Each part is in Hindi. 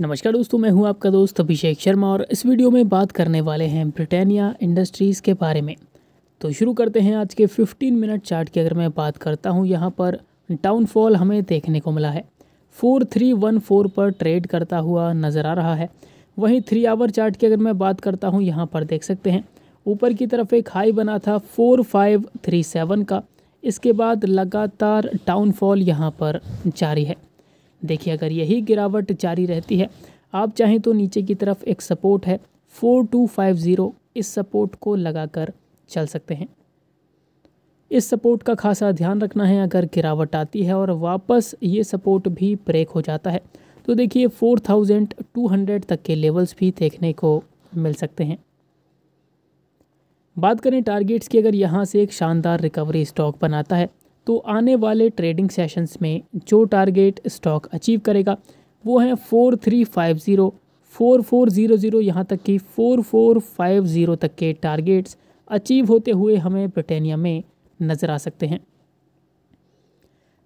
नमस्कार दोस्तों मैं हूं आपका दोस्त अभिषेक शर्मा और इस वीडियो में बात करने वाले हैं ब्रिटानिया इंडस्ट्रीज़ के बारे में तो शुरू करते हैं आज के 15 मिनट चार्ट की अगर मैं बात करता हूं यहां पर डाउनफॉल हमें देखने को मिला है 4314 पर ट्रेड करता हुआ नज़र आ रहा है वहीं थ्री आवर चार्ट की अगर मैं बात करता हूँ यहाँ पर देख सकते हैं ऊपर की तरफ एक हाई बना था फोर का इसके बाद लगातार डाउनफॉल यहाँ पर जारी है देखिए अगर यही गिरावट जारी रहती है आप चाहें तो नीचे की तरफ एक सपोर्ट है फोर टू फाइव ज़ीरो इस सपोर्ट को लगाकर चल सकते हैं इस सपोर्ट का खासा ध्यान रखना है अगर गिरावट आती है और वापस ये सपोर्ट भी ब्रेक हो जाता है तो देखिए 4,200 तक के लेवल्स भी देखने को मिल सकते हैं बात करें टारगेट्स की अगर यहाँ से एक शानदार रिकवरी स्टॉक बनाता है तो आने वाले ट्रेडिंग सेशंस में जो टारगेट स्टॉक अचीव करेगा वो है four three five zero four four zero zero यहाँ तक कि फोर फोर फाइव ज़ीरो तक के टारगेट्स अचीव होते हुए हमें ब्रिटेनिया में नज़र आ सकते हैं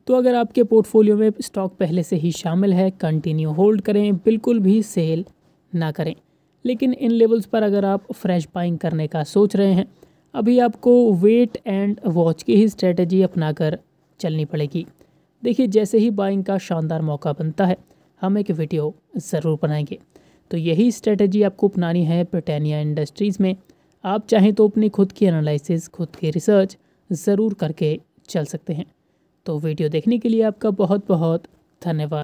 तो अगर आपके पोर्टफोलियो में स्टॉक पहले से ही शामिल है कंटिन्यू होल्ड करें बिल्कुल भी सेल ना करें लेकिन इन लेवल्स पर अगर आप फ्रेश बाइंग करने का सोच रहे हैं अभी आपको वेट एंड वॉच की ही स्ट्रेटजी अपनाकर चलनी पड़ेगी देखिए जैसे ही बाइंग का शानदार मौका बनता है हम एक वीडियो ज़रूर बनाएंगे तो यही स्ट्रेटजी आपको अपनानी है ब्रिटानिया इंडस्ट्रीज़ में आप चाहें तो अपनी खुद की एनालिसिस खुद की रिसर्च ज़रूर करके चल सकते हैं तो वीडियो देखने के लिए आपका बहुत बहुत धन्यवाद